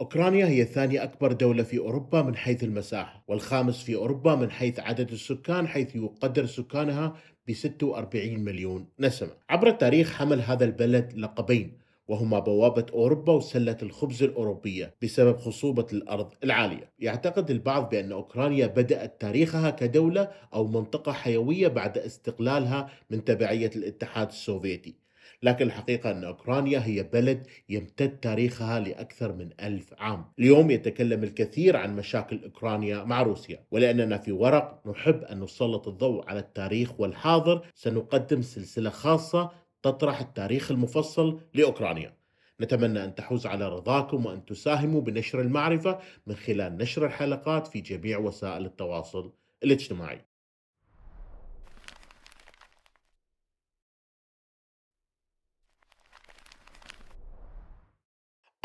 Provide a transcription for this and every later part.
أوكرانيا هي ثاني أكبر دولة في أوروبا من حيث المساحة والخامس في أوروبا من حيث عدد السكان حيث يقدر سكانها ب 46 مليون نسمة عبر التاريخ حمل هذا البلد لقبين وهما بوابة أوروبا وسلة الخبز الأوروبية بسبب خصوبة الأرض العالية يعتقد البعض بأن أوكرانيا بدأت تاريخها كدولة أو منطقة حيوية بعد استقلالها من تبعية الاتحاد السوفيتي لكن الحقيقة أن أوكرانيا هي بلد يمتد تاريخها لأكثر من ألف عام اليوم يتكلم الكثير عن مشاكل أوكرانيا مع روسيا ولأننا في ورق نحب أن نسلط الضوء على التاريخ والحاضر سنقدم سلسلة خاصة تطرح التاريخ المفصل لأوكرانيا نتمنى أن تحوز على رضاكم وأن تساهموا بنشر المعرفة من خلال نشر الحلقات في جميع وسائل التواصل الاجتماعي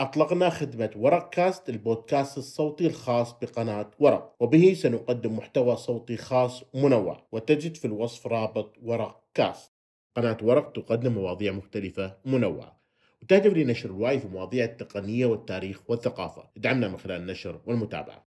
أطلقنا خدمة ورق كاست البودكاست الصوتي الخاص بقناة ورق وبه سنقدم محتوى صوتي خاص منوع وتجد في الوصف رابط ورق كاست قناة ورق تقدم مواضيع مختلفة منوعة وتهدف لنشر الوعي في مواضيع التقنية والتاريخ والثقافة ادعمنا من خلال النشر والمتابعة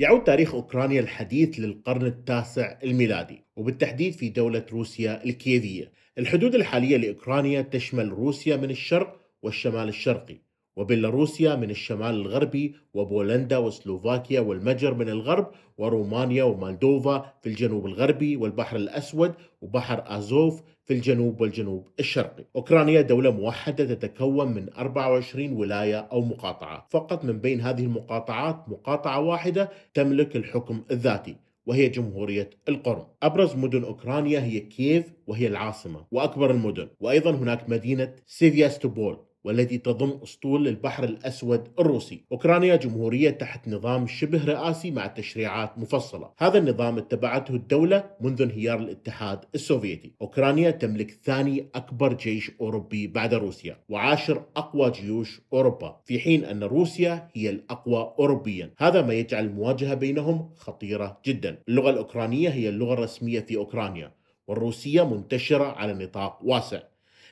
يعود تاريخ أوكرانيا الحديث للقرن التاسع الميلادي وبالتحديد في دولة روسيا الكييفية الحدود الحالية لأوكرانيا تشمل روسيا من الشرق والشمال الشرقي وبيلاروسيا من الشمال الغربي وبولندا وسلوفاكيا والمجر من الغرب ورومانيا ومالدوفا في الجنوب الغربي والبحر الأسود وبحر أزوف في الجنوب والجنوب الشرقي أوكرانيا دولة موحدة تتكون من 24 ولاية أو مقاطعة فقط من بين هذه المقاطعات مقاطعة واحدة تملك الحكم الذاتي وهي جمهورية القرم أبرز مدن أوكرانيا هي كييف وهي العاصمة وأكبر المدن وأيضا هناك مدينة سيفياستوبول والتي تضم اسطول البحر الاسود الروسي. اوكرانيا جمهوريه تحت نظام شبه رئاسي مع تشريعات مفصله. هذا النظام اتبعته الدوله منذ انهيار الاتحاد السوفيتي. اوكرانيا تملك ثاني اكبر جيش اوروبي بعد روسيا وعاشر اقوى جيوش اوروبا، في حين ان روسيا هي الاقوى اوروبيا. هذا ما يجعل المواجهه بينهم خطيره جدا. اللغه الاوكرانيه هي اللغه الرسميه في اوكرانيا والروسيه منتشره على نطاق واسع.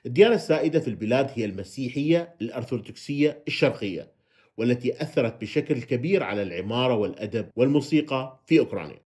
الديانة السائدة في البلاد هي المسيحية الأرثوذكسية الشرقية والتي أثرت بشكل كبير على العمارة والأدب والموسيقى في أوكرانيا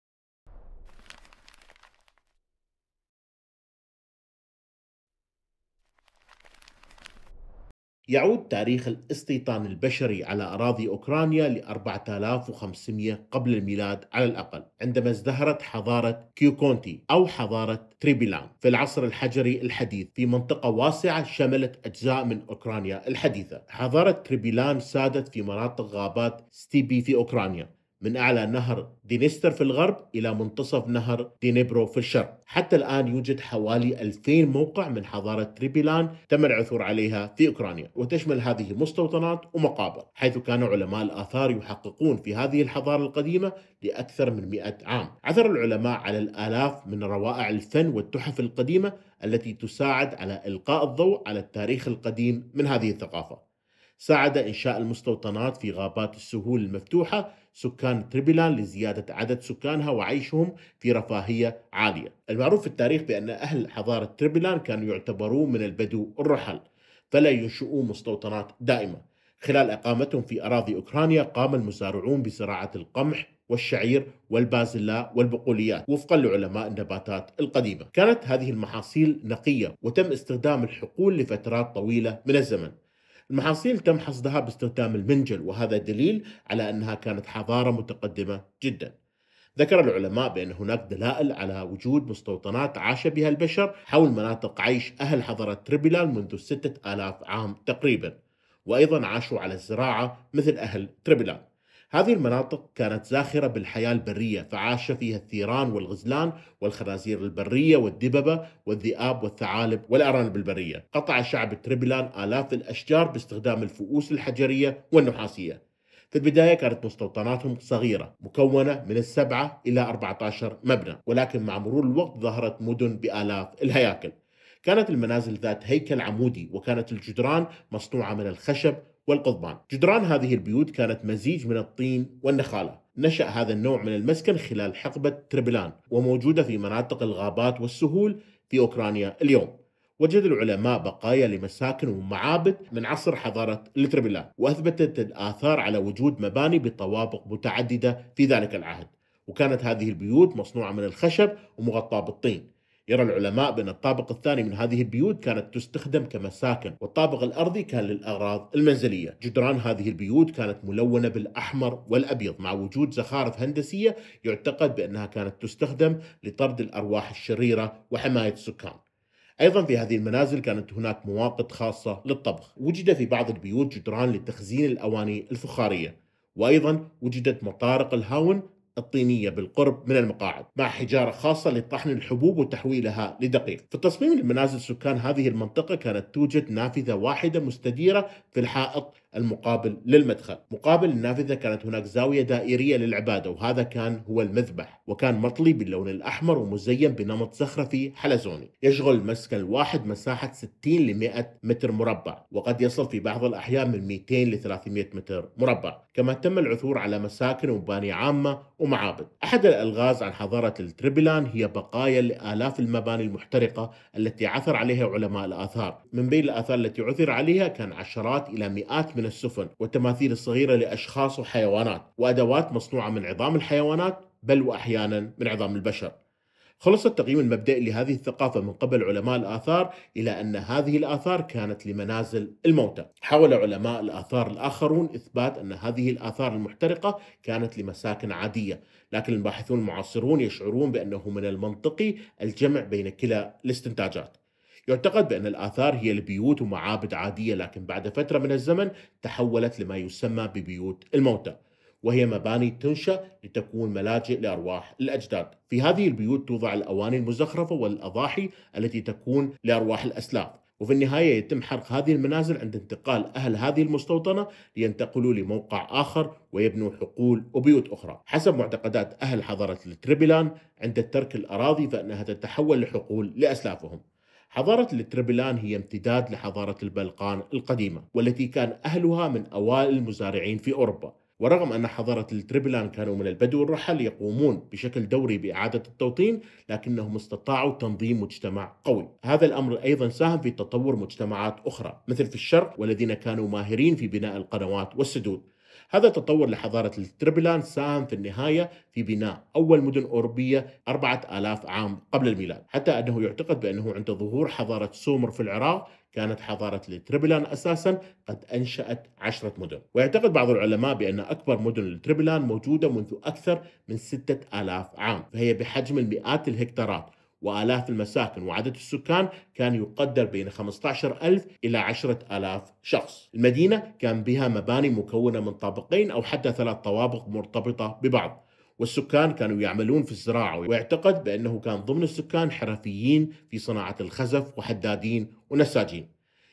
يعود تاريخ الاستيطان البشري على أراضي أوكرانيا ل 4500 قبل الميلاد على الأقل عندما ازدهرت حضارة كيوكونتي أو حضارة تريبيلان في العصر الحجري الحديث في منطقة واسعة شملت أجزاء من أوكرانيا الحديثة حضارة تريبيلان سادت في مناطق غابات ستيبي في أوكرانيا من أعلى نهر دينستر في الغرب إلى منتصف نهر دينيبرو في الشرق حتى الآن يوجد حوالي 2000 موقع من حضارة تريبيلان تم العثور عليها في أوكرانيا وتشمل هذه مستوطنات ومقابر حيث كان علماء الآثار يحققون في هذه الحضارة القديمة لأكثر من 100 عام عثر العلماء على الآلاف من روائع الفن والتحف القديمة التي تساعد على إلقاء الضوء على التاريخ القديم من هذه الثقافة ساعد إنشاء المستوطنات في غابات السهول المفتوحة سكان تريبيلان لزيادة عدد سكانها وعيشهم في رفاهية عالية المعروف في التاريخ بأن أهل حضارة تريبيلان كانوا يعتبرون من البدو الرحل فلا ينشئوا مستوطنات دائمة خلال إقامتهم في أراضي أوكرانيا قام المزارعون بزراعة القمح والشعير والبازلاء والبقوليات وفقا لعلماء النباتات القديمة كانت هذه المحاصيل نقية وتم استخدام الحقول لفترات طويلة من الزمن المحاصيل تم حصدها باستخدام المنجل وهذا دليل على أنها كانت حضارة متقدمة جدا ذكر العلماء بأن هناك دلائل على وجود مستوطنات عاش بها البشر حول مناطق عيش أهل حضارة تريبلال منذ 6000 عام تقريبا وأيضا عاشوا على الزراعة مثل أهل تريبلال هذه المناطق كانت زاخرة بالحياة البرية فعاش فيها الثيران والغزلان والخنازير البرية والدببة والذئاب والثعالب والأرانب البرية قطع شعب تريبلان آلاف الأشجار باستخدام الفؤوس الحجرية والنحاسية في البداية كانت مستوطناتهم صغيرة مكونة من السبعة إلى 14 مبنى ولكن مع مرور الوقت ظهرت مدن بآلاف الهياكل كانت المنازل ذات هيكل عمودي وكانت الجدران مصنوعة من الخشب والقضبان جدران هذه البيوت كانت مزيج من الطين والنخالة نشأ هذا النوع من المسكن خلال حقبة تربلان وموجودة في مناطق الغابات والسهول في أوكرانيا اليوم وجد العلماء بقايا لمساكن ومعابد من عصر حضارة التربلان وأثبتت الآثار على وجود مباني بطوابق متعددة في ذلك العهد وكانت هذه البيوت مصنوعة من الخشب ومغطاة بالطين يرى العلماء بأن الطابق الثاني من هذه البيوت كانت تستخدم كمساكن والطابق الأرضي كان للأغراض المنزلية جدران هذه البيوت كانت ملونة بالأحمر والأبيض مع وجود زخارف هندسية يعتقد بأنها كانت تستخدم لطرد الأرواح الشريرة وحماية السكان ايضا في هذه المنازل كانت هناك مواقد خاصه للطبخ، وجد في بعض البيوت جدران لتخزين الاواني الفخاريه، وايضا وجدت مطارق الهاون الطينية بالقرب من المقاعد مع حجارة خاصة لطحن الحبوب وتحويلها لدقيق في تصميم المنازل سكان هذه المنطقة كانت توجد نافذة واحدة مستديرة في الحائط المقابل للمدخل مقابل النافذة كانت هناك زاوية دائرية للعبادة وهذا كان هو المذبح وكان مطلي باللون الأحمر ومزين بنمط زخرفي حلزوني يشغل المسكن الواحد مساحة 60 ل 100 متر مربع وقد يصل في بعض الأحيان من 200 ل 300 متر مربع كما تم العثور على مساكن ومباني عامة ومعابد أحد الألغاز عن حضارة التريبلان هي بقايا لآلاف المباني المحترقة التي عثر عليها علماء الآثار من بين الآثار التي عثر عليها كان عشرات إلى مئات من السفن والتماثيل الصغيرة لأشخاص وحيوانات وأدوات مصنوعة من عظام الحيوانات بل وأحيانا من عظام البشر خلص التقييم المبدئي لهذه الثقافة من قبل علماء الآثار إلى أن هذه الآثار كانت لمنازل الموتى حاول علماء الآثار الآخرون إثبات أن هذه الآثار المحترقة كانت لمساكن عادية لكن الباحثون المعاصرون يشعرون بأنه من المنطقي الجمع بين كلا الاستنتاجات يعتقد بأن الآثار هي البيوت ومعابد عادية لكن بعد فترة من الزمن تحولت لما يسمى ببيوت الموتى وهي مباني تنشأ لتكون ملاجئ لأرواح الأجداد في هذه البيوت توضع الأواني المزخرفة والأضاحي التي تكون لأرواح الأسلاف وفي النهاية يتم حرق هذه المنازل عند انتقال أهل هذه المستوطنة لينتقلوا لموقع آخر ويبنوا حقول وبيوت أخرى حسب معتقدات أهل حضارة التريبيلان عند ترك الأراضي فإنها تتحول لحقول لأسلافهم حضارة التربلان هي امتداد لحضارة البلقان القديمة والتي كان أهلها من أوائل المزارعين في أوروبا ورغم أن حضارة التربلان كانوا من البدو الرحل يقومون بشكل دوري بإعادة التوطين لكنهم استطاعوا تنظيم مجتمع قوي هذا الأمر أيضا ساهم في تطور مجتمعات أخرى مثل في الشرق والذين كانوا ماهرين في بناء القنوات والسدود هذا تطور لحضارة التربلان ساهم في النهاية في بناء أول مدن أوروبية 4000 عام قبل الميلاد حتى أنه يعتقد بأنه عند ظهور حضارة سومر في العراق كانت حضارة التربلان أساسا قد أنشأت عشرة مدن ويعتقد بعض العلماء بأن أكبر مدن التربلان موجودة منذ أكثر من ستة آلاف عام فهي بحجم المئات الهكتارات وآلاف المساكن وعدد السكان كان يقدر بين 15 ألف إلى 10 ألاف شخص المدينة كان بها مباني مكونة من طابقين أو حتى ثلاث طوابق مرتبطة ببعض والسكان كانوا يعملون في الزراعة ويعتقد بأنه كان ضمن السكان حرفيين في صناعة الخزف وحدادين ونساجين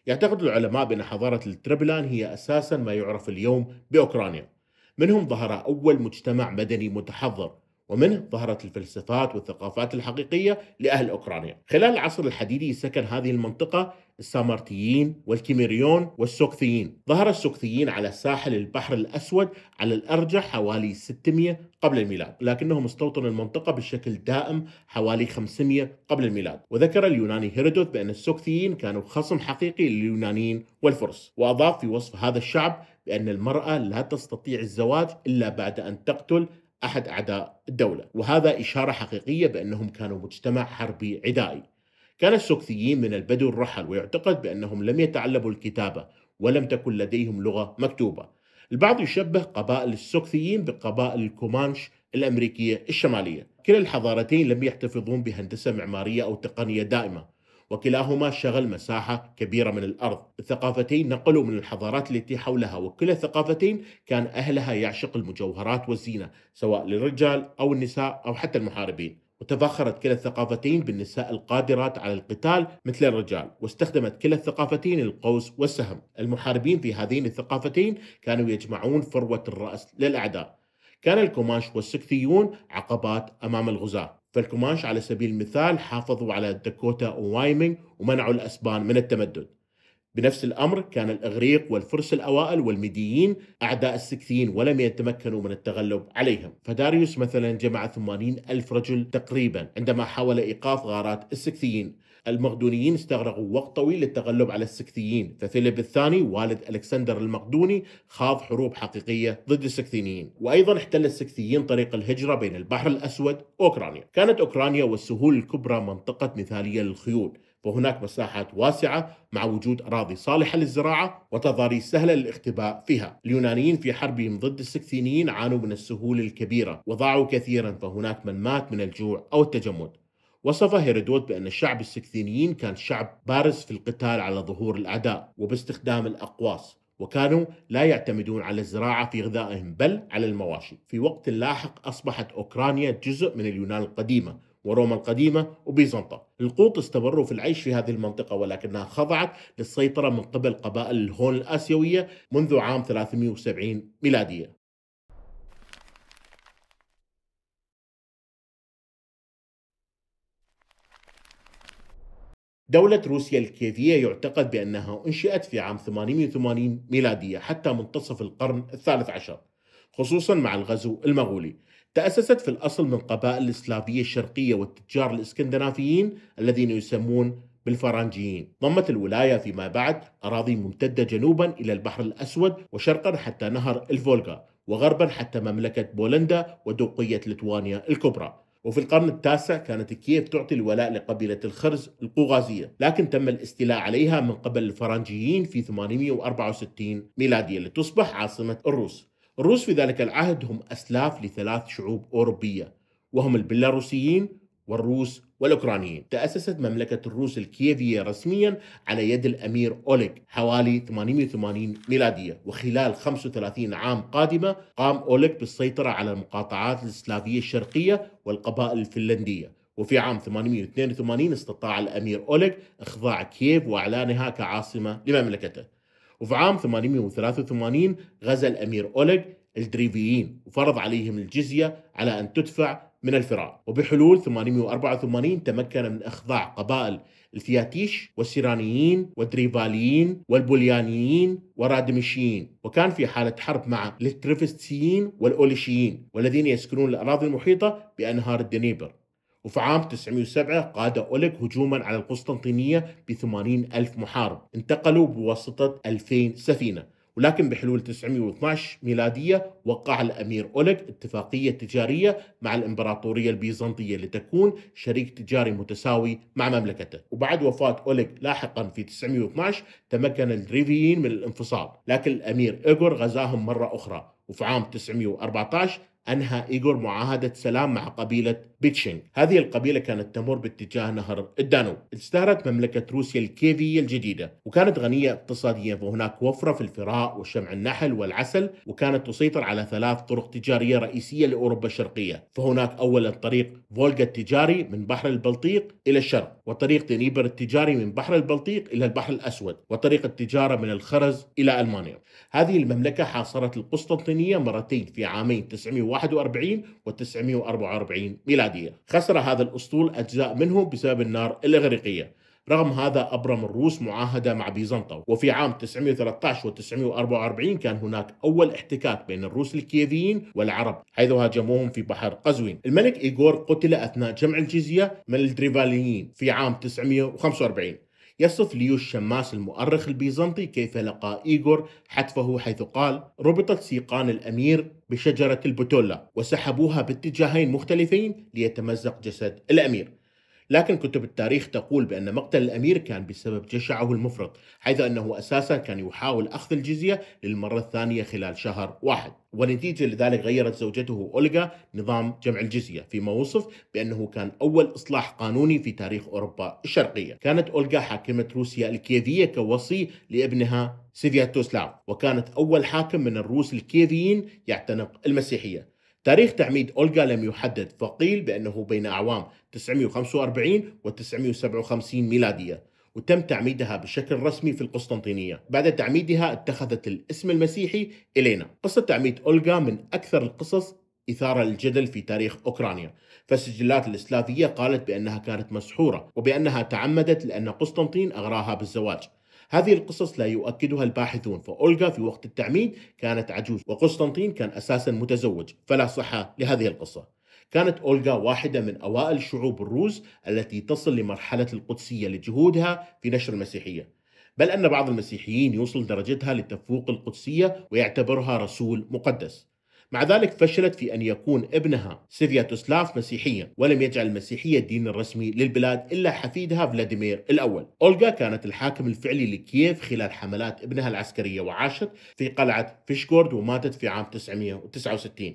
يعتقد العلماء بأن حضارة التربلان هي أساسا ما يعرف اليوم بأوكرانيا منهم ظهر أول مجتمع مدني متحضر ومنه ظهرت الفلسفات والثقافات الحقيقية لأهل أوكرانيا خلال العصر الحديدي سكن هذه المنطقة السامرتيين والكيميريون والسوكثيين ظهر السوكثيين على ساحل البحر الأسود على الأرجح حوالي 600 قبل الميلاد لكنهم استوطنوا المنطقة بشكل دائم حوالي 500 قبل الميلاد وذكر اليوناني هيرودوت بأن السوكثيين كانوا خصم حقيقي لليونانيين والفرس وأضاف في وصف هذا الشعب بأن المرأة لا تستطيع الزواج إلا بعد أن تقتل احد اعداء الدوله، وهذا اشاره حقيقيه بانهم كانوا مجتمع حربي عدائي. كان السكثيين من البدو الرحل ويعتقد بانهم لم يتعلموا الكتابه ولم تكن لديهم لغه مكتوبه. البعض يشبه قبائل السكثيين بقبائل الكومانش الامريكيه الشماليه. كلا الحضارتين لم يحتفظون بهندسه معماريه او تقنيه دائمه، وكلاهما شغل مساحة كبيرة من الأرض الثقافتين نقلوا من الحضارات التي حولها وكلا الثقافتين كان أهلها يعشق المجوهرات والزينة سواء للرجال أو النساء أو حتى المحاربين وتفاخرت كلا الثقافتين بالنساء القادرات على القتال مثل الرجال واستخدمت كلا الثقافتين القوس والسهم المحاربين في هذين الثقافتين كانوا يجمعون فروة الرأس للأعداء كان الكوماش والسكثيون عقبات أمام الغزاة فالكوماش على سبيل المثال حافظوا على داكوتا ووايمنج ومنعوا الأسبان من التمدد بنفس الأمر كان الإغريق والفرس الأوائل والميديين أعداء السكثيين ولم يتمكنوا من التغلب عليهم فداريوس مثلا جمع 80 ألف رجل تقريبا عندما حاول إيقاف غارات السكثيين المقدونيين استغرقوا وقت طويل للتغلب على السكتيين ففيليب الثاني والد ألكسندر المقدوني خاض حروب حقيقية ضد السكتينيين وأيضا احتل السكتيين طريق الهجرة بين البحر الأسود وأوكرانيا كانت أوكرانيا والسهول الكبرى منطقة مثالية للخيول وهناك مساحات واسعة مع وجود أراضي صالحة للزراعة وتضاريس سهلة للاختباء فيها اليونانيين في حربهم ضد السكتينيين عانوا من السهول الكبيرة وضاعوا كثيرا فهناك من مات من الجوع أو التجمد وصف هيرودوت بأن الشعب السكثينيين كان شعب بارز في القتال على ظهور الأعداء وباستخدام الأقواس وكانوا لا يعتمدون على الزراعة في غذائهم بل على المواشي في وقت لاحق أصبحت أوكرانيا جزء من اليونان القديمة وروما القديمة وبيزنطة القوط استمروا في العيش في هذه المنطقة ولكنها خضعت للسيطرة من قبل قبائل الهون الآسيوية منذ عام 370 ميلادية دولة روسيا الكيفية يعتقد بأنها أنشئت في عام 880 ميلادية حتى منتصف القرن الثالث عشر خصوصا مع الغزو المغولي تأسست في الأصل من قبائل السلافية الشرقية والتجار الإسكندنافيين الذين يسمون بالفرنجيين ضمت الولاية فيما بعد أراضي ممتدة جنوبا إلى البحر الأسود وشرقا حتى نهر الفولغا وغربا حتى مملكة بولندا ودوقية لتوانيا الكبرى وفي القرن التاسع كانت كييف تعطي الولاء لقبيلة الخرز القوغازية لكن تم الاستيلاء عليها من قبل الفرنجيين في 864 ميلادية لتصبح عاصمة الروس الروس في ذلك العهد هم أسلاف لثلاث شعوب أوروبية وهم البيلاروسيين والروس والأوكرانيين تأسست مملكة الروس الكييفية رسميا على يد الأمير أوليغ حوالي 880 ميلادية وخلال 35 عام قادمة قام أوليغ بالسيطرة على المقاطعات السلافية الشرقية والقبائل الفنلندية وفي عام 882 استطاع الأمير أوليغ إخضاع كييف وإعلانها كعاصمة لمملكته وفي عام 883 غزا الأمير أوليغ الدريفيين وفرض عليهم الجزية على أن تدفع من الفرار وبحلول 884 تمكن من إخضاع قبائل الفياتيش والسيرانيين والدريفاليين والبوليانيين ورادمشيين وكان في حالة حرب مع الترفستيين والأوليشيين والذين يسكنون الأراضي المحيطة بأنهار الدنيبر وفي عام 907 قاد أوليك هجوما على القسطنطينية ب ألف محارب انتقلوا بواسطة 2000 سفينة ولكن بحلول 912 ميلادية وقع الأمير أوليغ اتفاقية تجارية مع الإمبراطورية البيزنطية لتكون شريك تجاري متساوي مع مملكته وبعد وفاة أوليغ لاحقا في 912 تمكن الريفيين من الانفصال لكن الأمير إيغور غزاهم مرة أخرى وفي عام 914 أنهى إيغور معاهدة سلام مع قبيلة بيتشينغ هذه القبيلة كانت تمر باتجاه نهر الدانوب ازدهرت مملكة روسيا الكيفية الجديدة وكانت غنية اقتصاديا فهناك وفرة في الفراء وشمع النحل والعسل وكانت تسيطر على ثلاث طرق تجارية رئيسية لأوروبا الشرقية فهناك أولا طريق فولغا التجاري من بحر البلطيق إلى الشرق وطريق دنيبر التجاري من بحر البلطيق إلى البحر الأسود وطريق التجارة من الخرز إلى ألمانيا هذه المملكة حاصرت القسطنطينية مرتين في عامين 941 و 944 ميلادي الاتحادية خسر هذا الأسطول أجزاء منه بسبب النار الإغريقية رغم هذا أبرم الروس معاهدة مع بيزنطة وفي عام 913 و 944 كان هناك أول احتكاك بين الروس الكيفيين والعرب حيث هاجموهم في بحر قزوين الملك إيغور قتل أثناء جمع الجزية من الدريفاليين في عام 945 يصف ليو الشماس المؤرخ البيزنطي كيف لقى إيغور حتفه حيث قال ربطت سيقان الأمير بشجرة البوتولا وسحبوها باتجاهين مختلفين ليتمزق جسد الأمير لكن كتب التاريخ تقول بأن مقتل الأمير كان بسبب جشعه المفرط حيث أنه أساسا كان يحاول أخذ الجزية للمرة الثانية خلال شهر واحد ونتيجة لذلك غيرت زوجته أولغا نظام جمع الجزية فيما وصف بأنه كان أول إصلاح قانوني في تاريخ أوروبا الشرقية كانت أولغا حاكمة روسيا الكيفية كوصي لابنها سيفياتوسلاف وكانت أول حاكم من الروس الكيفيين يعتنق المسيحية تاريخ تعميد أولغا لم يحدد فقيل بأنه بين أعوام 945 و 957 ميلادية وتم تعميدها بشكل رسمي في القسطنطينية بعد تعميدها اتخذت الاسم المسيحي إلينا قصة تعميد أولغا من أكثر القصص إثارة للجدل في تاريخ أوكرانيا فالسجلات الإسلافية قالت بأنها كانت مسحورة وبأنها تعمدت لأن قسطنطين أغراها بالزواج هذه القصص لا يؤكدها الباحثون فأولغا في وقت التعميد كانت عجوز وقسطنطين كان أساسا متزوج فلا صحة لهذه القصة كانت أولغا واحدة من أوائل شعوب الروس التي تصل لمرحلة القدسية لجهودها في نشر المسيحية بل أن بعض المسيحيين يوصل درجتها لتفوق القدسية ويعتبرها رسول مقدس مع ذلك فشلت في أن يكون ابنها سيفياتوسلاف مسيحيا ولم يجعل المسيحية الدين الرسمي للبلاد إلا حفيدها فلاديمير الأول أولغا كانت الحاكم الفعلي لكييف خلال حملات ابنها العسكرية وعاشت في قلعة فيشغورد وماتت في عام 969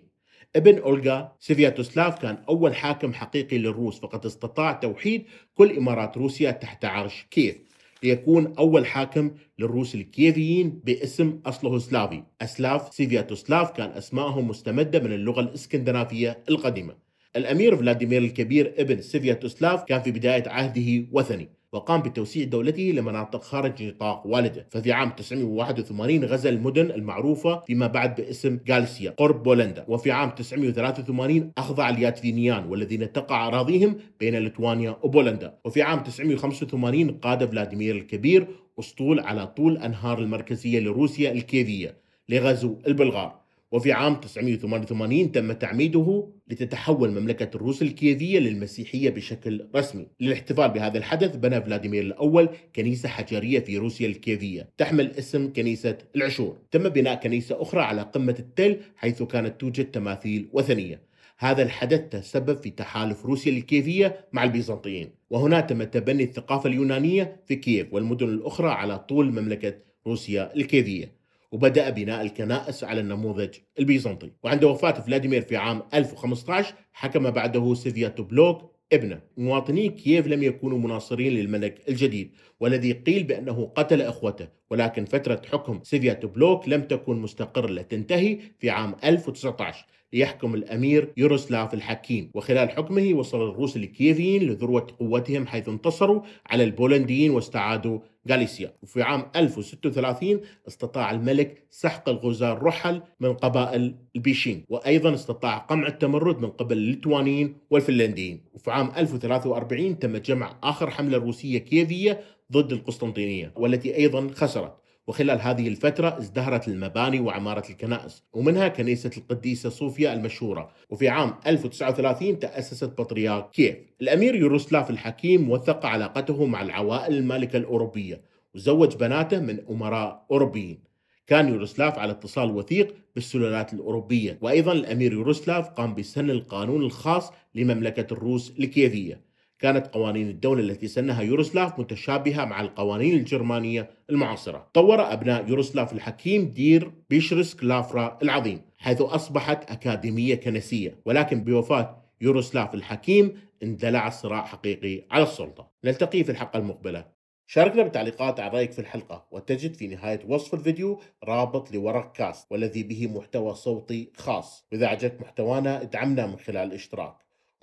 ابن أولغا سيفياتوسلاف كان أول حاكم حقيقي للروس فقد استطاع توحيد كل إمارات روسيا تحت عرش كييف ليكون أول حاكم للروس الكيفيين باسم أصله سلافي أسلاف سيفياتوسلاف كان أسمائهم مستمدة من اللغة الإسكندنافية القديمة الأمير فلاديمير الكبير ابن سيفياتوسلاف كان في بداية عهده وثني وقام بتوسيع دولته لمناطق خارج نطاق والده ففي عام 981 غزا المدن المعروفة فيما بعد باسم جالسيا قرب بولندا وفي عام 983 أخضع الياتفينيان والذين تقع أراضيهم بين لتوانيا وبولندا وفي عام 985 قاد فلاديمير الكبير أسطول على طول أنهار المركزية لروسيا الكيفية لغزو البلغار وفي عام 988 تم تعميده لتتحول مملكة الروس الكييفية للمسيحية بشكل رسمي للاحتفال بهذا الحدث بنى فلاديمير الأول كنيسة حجرية في روسيا الكييفية تحمل اسم كنيسة العشور تم بناء كنيسة أخرى على قمة التل حيث كانت توجد تماثيل وثنية هذا الحدث تسبب في تحالف روسيا الكيفية مع البيزنطيين وهنا تم تبني الثقافة اليونانية في كييف والمدن الأخرى على طول مملكة روسيا الكيفية وبدأ بناء الكنائس على النموذج البيزنطي وعند وفاة فلاديمير في عام 1015 حكم بعده بلوك ابنه مواطني كييف لم يكونوا مناصرين للملك الجديد والذي قيل بأنه قتل إخوته ولكن فترة حكم بلوك لم تكن مستقرة لتنتهي في عام 1019 ليحكم الأمير يوروسلاف الحكيم وخلال حكمه وصل الروس الكييفيين لذروة قوتهم حيث انتصروا على البولنديين واستعادوا غاليسيا وفي عام 1036 استطاع الملك سحق الغزاة الرحل من قبائل البيشين وأيضا استطاع قمع التمرد من قبل الليتوانيين والفنلنديين وفي عام 1043 تم جمع آخر حملة روسية كييفية ضد القسطنطينية والتي أيضا خسرت وخلال هذه الفترة ازدهرت المباني وعمارة الكنائس ومنها كنيسة القديسة صوفيا المشهورة وفي عام 1039 تأسست بطريرك كييف الأمير يوروسلاف الحكيم وثق علاقته مع العوائل المالكة الأوروبية وزوج بناته من أمراء أوروبيين كان يوروسلاف على اتصال وثيق بالسلالات الأوروبية وأيضا الأمير يوروسلاف قام بسن القانون الخاص لمملكة الروس الكيفية كانت قوانين الدولة التي سنها يوروسلاف متشابهة مع القوانين الجرمانية المعاصرة طور أبناء يوروسلاف الحكيم دير بيشرسك لافرا العظيم حيث أصبحت أكاديمية كنسية ولكن بوفاة يوروسلاف الحكيم اندلع صراع حقيقي على السلطة نلتقي في الحلقة المقبلة شاركنا بتعليقات عن رأيك في الحلقة وتجد في نهاية وصف الفيديو رابط لورق كاست والذي به محتوى صوتي خاص وإذا عجبك محتوانا ادعمنا من خلال الاشتراك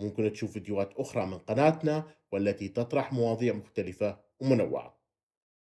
ممكن تشوف فيديوهات أخرى من قناتنا والتي تطرح مواضيع مختلفة ومنوعة